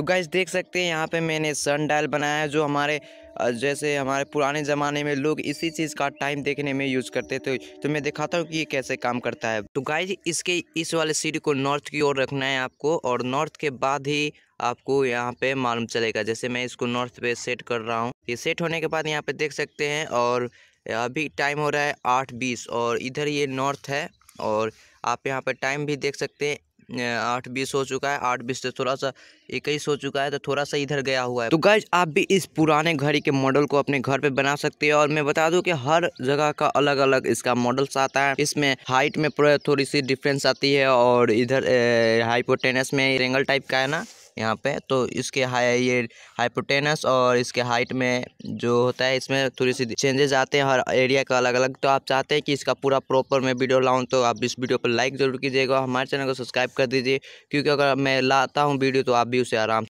तो गाइज देख सकते हैं यहाँ पे मैंने सन डायल बनाया है जो हमारे जैसे हमारे पुराने ज़माने में लोग इसी चीज़ का टाइम देखने में यूज़ करते थे तो मैं दिखाता हूँ कि ये कैसे काम करता है तो गाइज इसके इस वाले सीढ़ी को नॉर्थ की ओर रखना है आपको और नॉर्थ के बाद ही आपको यहाँ पे मालूम चलेगा जैसे मैं इसको नॉर्थ पे सेट कर रहा हूँ ये सेट होने के बाद यहाँ पे देख सकते हैं और अभी टाइम हो रहा है आठ बीस और इधर ये नॉर्थ है और आप यहाँ पर टाइम भी देख सकते हैं आठ बीस हो चुका है आठ बीस से थोड़ा सा इक्कीस हो चुका है तो थोड़ा सा इधर गया हुआ है तो गाइज आप भी इस पुराने घड़ी के मॉडल को अपने घर पे बना सकते हैं और मैं बता दूं कि हर जगह का अलग अलग इसका मॉडल्स आता है इसमें हाइट में थोड़ी सी डिफरेंस आती है और इधर हाइपोटेनस में रेंगल टाइप का है ना यहाँ पे तो इसके हाई ये हाइपोटेनस और इसके हाइट में जो होता है इसमें थोड़ी सी चेंजेस आते हैं हर एरिया का अलग अलग तो आप चाहते हैं कि इसका पूरा प्रॉपर मैं वीडियो लाऊँ तो आप इस वीडियो पर लाइक ज़रूर कीजिएगा हमारे चैनल को सब्सक्राइब कर दीजिए क्योंकि अगर मैं लाता हूँ वीडियो तो आप भी उसे आराम